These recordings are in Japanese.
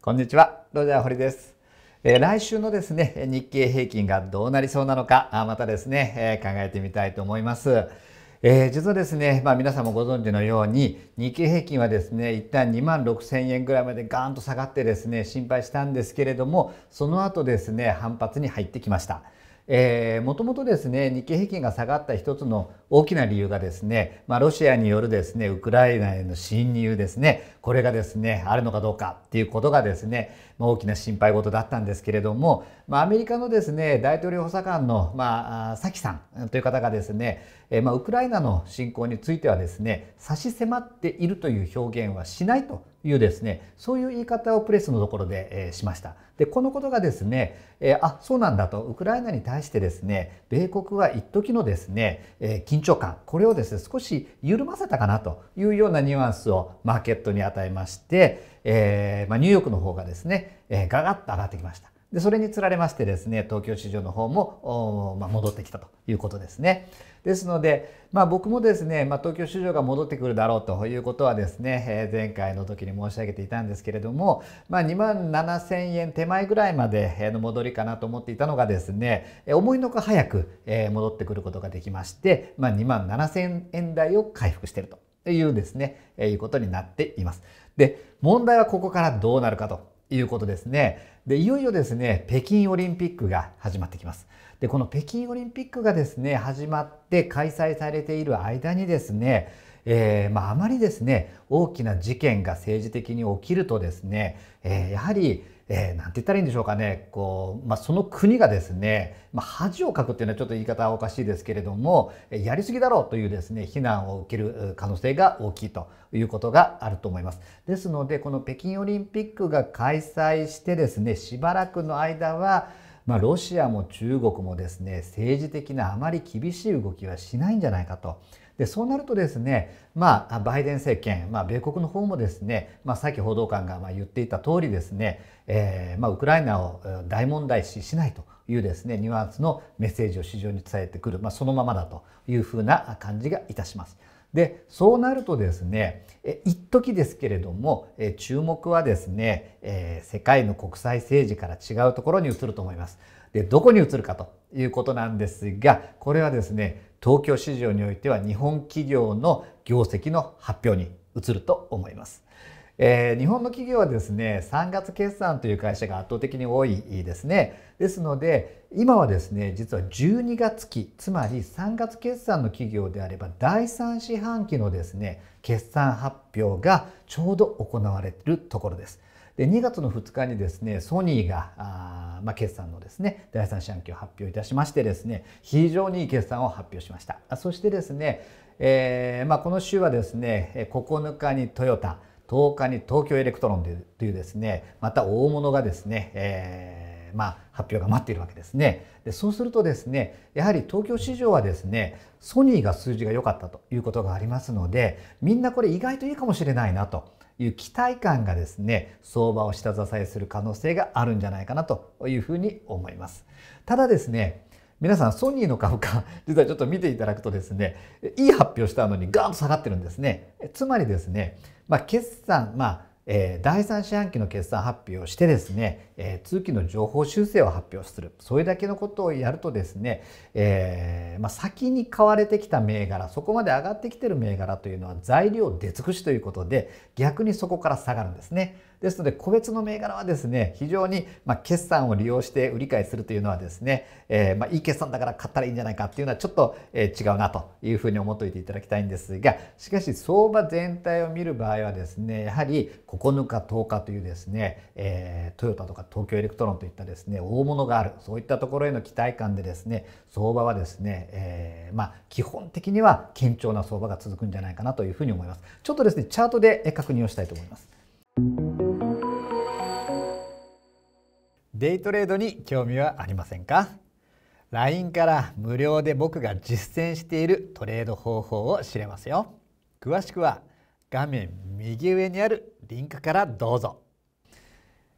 こんにちは、ロジャー堀です。え来週のですね、日経平均がどうなりそうなのか、あまたですね、え考えてみたいと思います。えー、実はですね、まあ、皆さんもご存知のように日経平均はですね一旦2万6000円ぐらいまでガーンと下がってですね心配したんですけれどもその後ですね反発に入ってきました。えもともとですね日経平均が下がった一つの大きな理由がですね、まあ、ロシアによるですねウクライナへの侵入ですねこれがですねあるのかどうかっていうことがですね、まあ、大きな心配事だったんですけれども、まあ、アメリカのですね大統領補佐官の、まあ、サキさんという方がですね、えまあ、ウクライナの侵攻についてはですね差し迫っているという表現はしないというですね、そういう言い方をプレスのところで、えしました。で、このことがですね、えあ、そうなんだと、ウクライナに対してですね、米国は一時のですね、え緊張感、これをですね、少し緩ませたかなというようなニュアンスをマーケットに与えまして、えまニューヨークの方がですね、えガガッと上がってきました。でそれにつられましてですね東京市場の方も、まあ、戻ってきたということですね。ですので、まあ、僕もですね、まあ、東京市場が戻ってくるだろうということはですね、えー、前回の時に申し上げていたんですけれども、まあ、2万7000円手前ぐらいまでの戻りかなと思っていたのがですね思いのほか早く戻ってくることができまして、まあ、2万7000円台を回復しているというですねいうことになっています。で問題はここからどうなるかということですね。で、いよいよですね、北京オリンピックが始まってきます。で、この北京オリンピックがですね、始まって開催されている間にですね、えー、まあ、あまりですね、大きな事件が政治的に起きるとですね、えー、やはり、えー、なんて言ったらいいんでしょうかね、こう、まあ、その国がですね、まあ、恥をかくっていうのはちょっと言い方はおかしいですけれども、やりすぎだろうというですね、非難を受ける可能性が大きいということがあると思います。ですので、この北京オリンピックが開催してですね、しばらくの間は、まあ、ロシアも中国もですね、政治的なあまり厳しい動きはしないんじゃないかと。でそうなるとですね、まあ、バイデン政権、まあ、米国の方もですね、まあ、さっき報道官がま言っていた通りですね、えー、まウクライナを大問題視しないというですねニュアンスのメッセージを市場に伝えてくる、まそのままだというふうな感じがいたします。でそうなるとですね一時ですけれども注目はですね、え世界の国際政治から違うところに移ると思います。でどこに移るかということなんですがこれはですね東京市場においては日本企業の業績の発表に移ると思います。えー、日本の企業はですね3月決算という会社が圧倒的に多いですねですので今はですね実は12月期つまり3月決算の企業であれば第3四半期のですね決算発表がちょうど行われているところです。で2月の2日にですねソニーがあー、まあ、決算のですね第3四半期を発表いたしましてですね非常にいい決算を発表しましたそしてですね、えーまあ、この週はですね9日にトヨタ10日に東京エレクトロンというですねまた大物がですね、えー、まあ、発表が待っているわけですねでそうするとですねやはり東京市場はですねソニーが数字が良かったということがありますのでみんなこれ意外といいかもしれないなという期待感がですね相場を下支えする可能性があるんじゃないかなというふうに思いますただですね皆さんソニーの株価、実はちょっと見ていただくとですね、いい発表したのにガーンと下がってるんですね。つまりですね、まあ、決算、まあ、え第三四半期の決算発表をしてですね、えー、通期の情報修正を発表するそれだけのことをやるとですね、えー、まあ、先に買われてきた銘柄そこまで上がってきてる銘柄というのは材料出尽くしということで逆にそこから下がるんですね。ですので個別の銘柄はですね非常に、ま決算を利用して売り買いするというのはですね、えー、まいい決算だから買ったらいいんじゃないかっていうのはちょっと、え違うなというふうに思っておいていただきたいんですがしかし相場全体を見る場合はですねやはり9日10日というですね、えトヨタとか東京エレクトロンといったですね大物があるそういったところへの期待感でですね相場はですね、えー、まあ、基本的には堅調な相場が続くんじゃないかなというふうに思いますちょっとですねチャートで確認をしたいと思いますデイトレードに興味はありませんか LINE から無料で僕が実践しているトレード方法を知れますよ詳しくは画面右上にあるリンクからどうぞ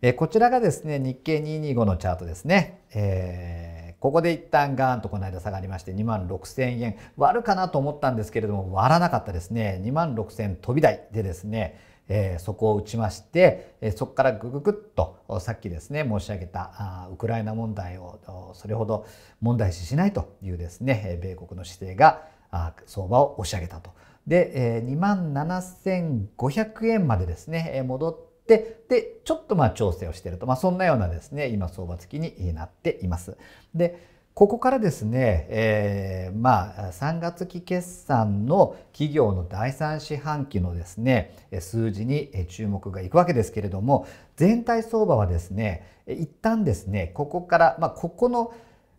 えこちらがですね、日経225のチャートですね。えー、ここで一旦ガーンとこの間下がりまして2万6000円割るかなと思ったんですけれども割らなかったですね2万6000飛び台でですね、えー、そこを打ちまして、えー、そこからぐぐぐっとさっきですね申し上げたあウクライナ問題をそれほど問題視しないというですね米国の姿勢があ相場を押し上げたと。で、えー、2万7500円までですね戻っででちょっとまあ調整をしていると、まあ、そんなようなですね今相場付きになっています。でここからですね、えー、まあ3月期決算の企業の第3四半期のですね数字に注目がいくわけですけれども全体相場はですね一旦ですねここから、まあ、ここの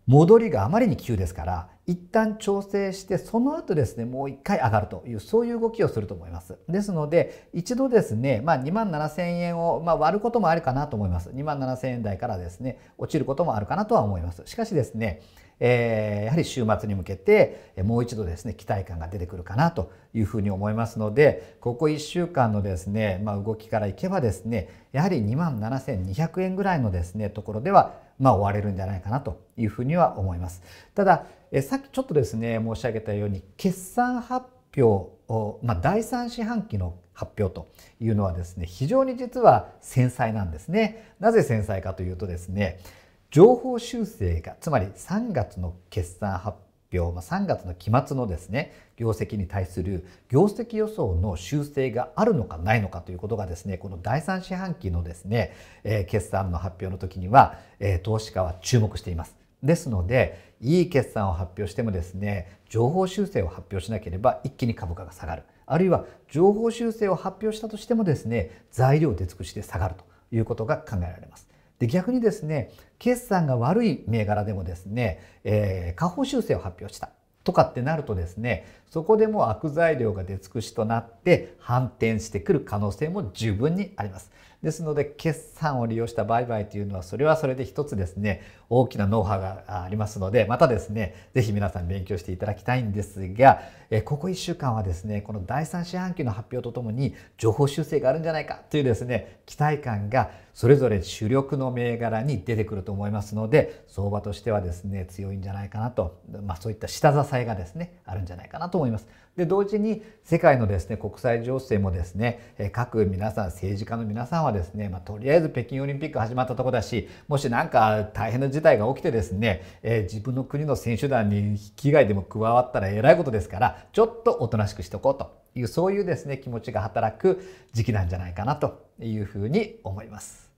戻りがあまりに急ですから一旦調整してその後ですねもう一回上がるというそういう動きをすると思いますですので一度ですね、まあ、2万7000円を、まあ、割ることもあるかなと思います2万7000円台からですね落ちることもあるかなとは思いますしかしですねえー、やはり週末に向けてもう一度ですね期待感が出てくるかなというふうに思いますのでここ1週間のですね、まあ、動きからいけばですねやはり2万7200円ぐらいのですねところではまあ、終われるんじゃないかなというふうには思います。ただ、えさっきちょっとですね、申し上げたように、決算発表、まあ、第3四半期の発表というのはですね、非常に実は繊細なんですね。なぜ繊細かというとですね、情報修正が、つまり3月の決算発表、ま3月の期末のですね業績に対する業績予想の修正があるのかないのかということがですねこの第3四半期のですね、え決算の発表の時には、え投資家は注目しています。ですのでいい決算を発表してもですね情報修正を発表しなければ一気に株価が下がるあるいは情報修正を発表したとしてもですね材料出尽くしで下がるということが考えられます。で逆にですね決算が悪い銘柄でもですね、えー、下方修正を発表したとかってなるとですねそこでも悪材料が出尽くしとなって反転してくる可能性も十分にあります。ですので決算を利用した売買というのはそれはそれで一つですね大きなノウハウがありますのでまたですね是非皆さん勉強していただきたいんですがここ1週間はですねこの第3四半期の発表とともに情報修正があるんじゃないかというですね期待感がそれぞれ主力の銘柄に出てくると思いますので相場としてはですね強いんじゃないかなと、まあ、そういった下支えがですねあるんじゃないかなと思います。で同時に世界のですね国際情勢もですね各皆さん政治家の皆さんはですね、まあ、とりあえず北京オリンピック始まったとこだしもし何か大変な事態が起きてですね、えー、自分の国の選手団に被害でも加わったらえらいことですからちょっとおとなしくしとこうというそういうですね気持ちが働く時期なんじゃないかなというふうに思います。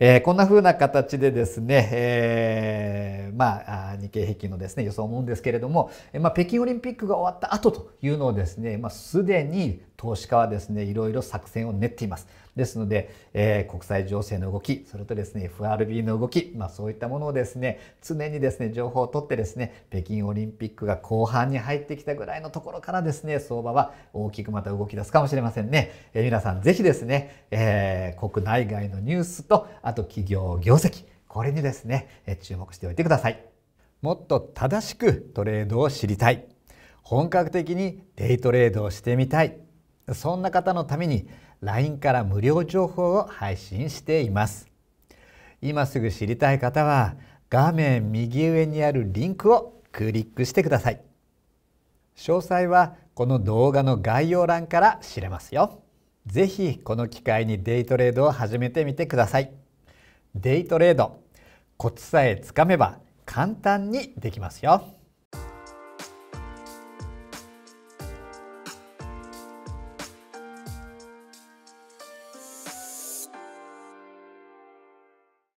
えー、こんな風な形でですね、えー、まあ、日経平均のですね、予想を思うんですけれども、まあ、北京オリンピックが終わった後というのをですね、まあ、すでに投資家はですねいろいろ作戦を練っていますですので、えー、国際情勢の動きそれとですね FRB の動き、まあ、そういったものをですね常にですね情報を取ってですね北京オリンピックが後半に入ってきたぐらいのところからですね相場は大きくまた動き出すかもしれませんね、えー、皆さんぜひですね、えー、国内外のニュースとあと企業業績これにですね、え注目しておいてくださいもっと正しくトレードを知りたい本格的にデイトレードをしてみたいそんな方のために LINE から無料情報を配信しています今すぐ知りたい方は画面右上にあるリンクをクリックしてください詳細はこの動画の概要欄から知れますよぜひこの機会にデイトレードを始めてみてくださいデイトレードコツさえつかめば簡単にできますよ